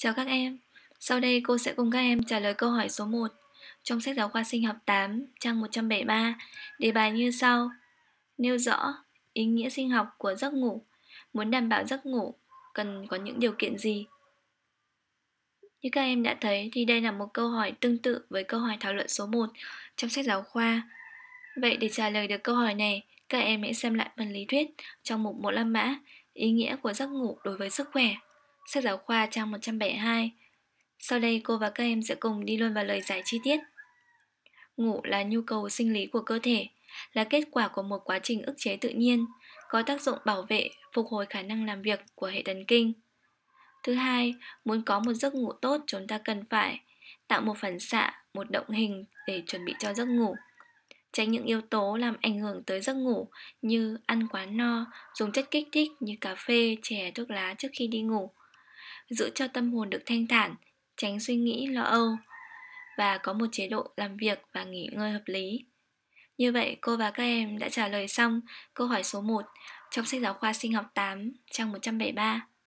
Chào các em, sau đây cô sẽ cùng các em trả lời câu hỏi số 1 trong sách giáo khoa sinh học 8, trang 173, đề bài như sau. Nêu rõ ý nghĩa sinh học của giấc ngủ. Muốn đảm bảo giấc ngủ cần có những điều kiện gì? Như các em đã thấy thì đây là một câu hỏi tương tự với câu hỏi thảo luận số 1 trong sách giáo khoa. Vậy để trả lời được câu hỏi này, các em hãy xem lại phần lý thuyết trong mục 1 la mã ý nghĩa của giấc ngủ đối với sức khỏe sách giáo khoa trang 172. Sau đây cô và các em sẽ cùng đi luôn vào lời giải chi tiết. Ngủ là nhu cầu sinh lý của cơ thể, là kết quả của một quá trình ức chế tự nhiên, có tác dụng bảo vệ, phục hồi khả năng làm việc của hệ thần kinh. Thứ hai, muốn có một giấc ngủ tốt chúng ta cần phải tạo một phản xạ, một động hình để chuẩn bị cho giấc ngủ. Tránh những yếu tố làm ảnh hưởng tới giấc ngủ như ăn quá no, dùng chất kích thích như cà phê, chè, thuốc lá trước khi đi ngủ giữ cho tâm hồn được thanh thản, tránh suy nghĩ lo âu và có một chế độ làm việc và nghỉ ngơi hợp lý. Như vậy, cô và các em đã trả lời xong câu hỏi số 1 trong sách giáo khoa sinh học 8, trang 173.